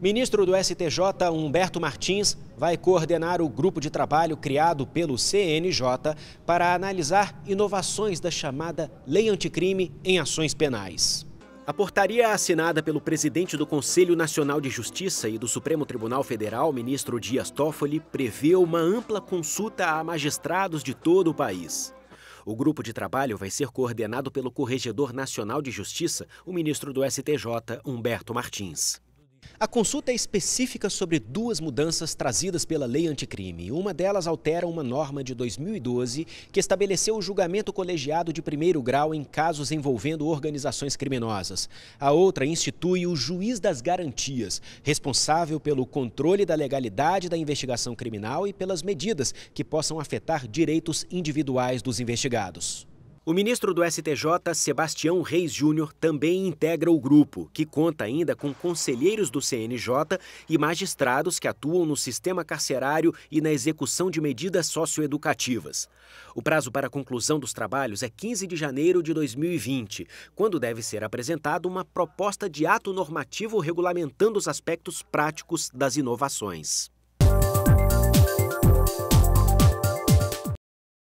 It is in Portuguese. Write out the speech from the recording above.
Ministro do STJ Humberto Martins vai coordenar o grupo de trabalho criado pelo CNJ para analisar inovações da chamada Lei Anticrime em ações penais. A portaria assinada pelo presidente do Conselho Nacional de Justiça e do Supremo Tribunal Federal, ministro Dias Toffoli, prevê uma ampla consulta a magistrados de todo o país. O grupo de trabalho vai ser coordenado pelo Corregedor Nacional de Justiça, o ministro do STJ, Humberto Martins. A consulta é específica sobre duas mudanças trazidas pela lei anticrime. Uma delas altera uma norma de 2012 que estabeleceu o julgamento colegiado de primeiro grau em casos envolvendo organizações criminosas. A outra institui o juiz das garantias, responsável pelo controle da legalidade da investigação criminal e pelas medidas que possam afetar direitos individuais dos investigados. O ministro do STJ, Sebastião Reis Júnior, também integra o grupo, que conta ainda com conselheiros do CNJ e magistrados que atuam no sistema carcerário e na execução de medidas socioeducativas. O prazo para a conclusão dos trabalhos é 15 de janeiro de 2020, quando deve ser apresentada uma proposta de ato normativo regulamentando os aspectos práticos das inovações.